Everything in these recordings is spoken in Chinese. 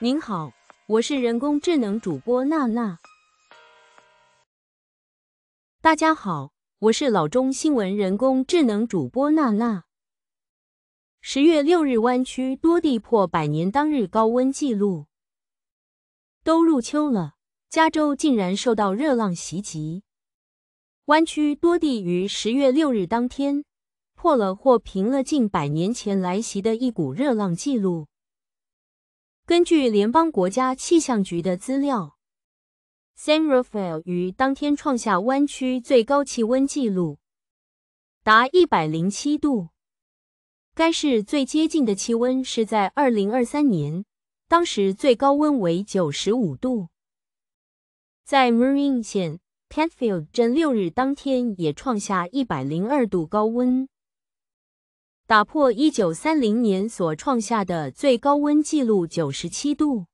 您好，我是人工智能主播娜娜。大家好，我是老中新闻人工智能主播娜娜。十月六日，湾区多地破百年当日高温记录。都入秋了，加州竟然受到热浪袭击。湾区多地于十月六日当天破了或平了近百年前来袭的一股热浪记录。根据联邦国家气象局的资料，San Rafael 于当天创下湾区最高气温纪录，达一百零七度。该市最接近的气温是在二零二三年，当时最高温为九十五度。在 Marin 县，Petfield 镇六日当天也创下一百零二度高温。打破一九三零年所创下的最高温纪录九十七度。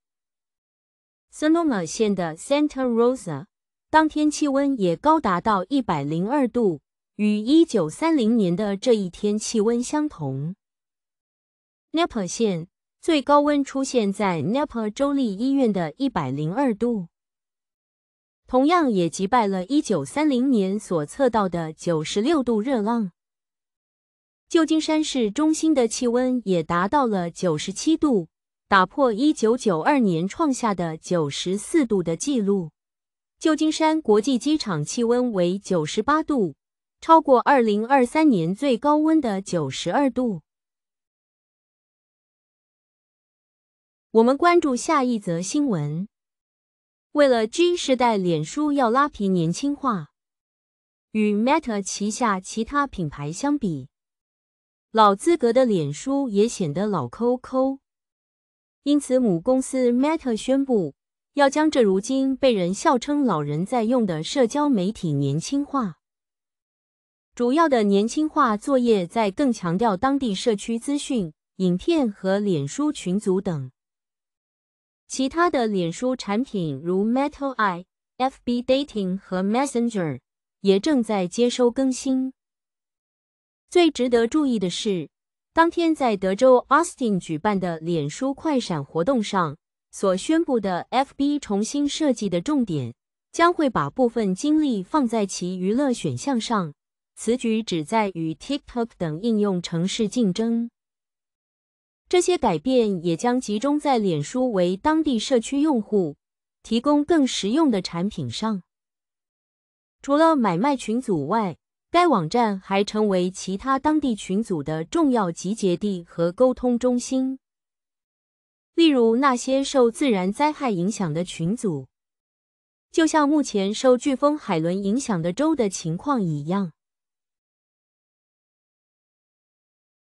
Sonoma 县的 Santa Rosa 当天气温也高达到一百零二度，与一九三零年的这一天气温相同。Napa 县最高温出现在 Napa 州立医院的一百零二度，同样也击败了一九三零年所测到的九十六度热浪。旧金山市中心的气温也达到了九十七度，打破一九九二年创下的九十四度的记录。旧金山国际机场气温为九十八度，超过二零二三年最高温的九十二度。我们关注下一则新闻。为了 G 时代，脸书要拉皮年轻化，与 Meta 旗下其他品牌相比。老资格的脸书也显得老抠抠，因此母公司 Meta 宣布要将这如今被人笑称“老人在用”的社交媒体年轻化。主要的年轻化作业在更强调当地社区资讯、影片和脸书群组等。其他的脸书产品如 Meta i、FB Dating 和 Messenger 也正在接收更新。最值得注意的是，当天在德州 Austin 举办的脸书快闪活动上所宣布的，FB 重新设计的重点将会把部分精力放在其娱乐选项上。此举旨在与 TikTok 等应用城市竞争。这些改变也将集中在脸书为当地社区用户提供更实用的产品上。除了买卖群组外，该网站还成为其他当地群组的重要集结地和沟通中心，例如那些受自然灾害影响的群组，就像目前受飓风海伦影响的州的情况一样。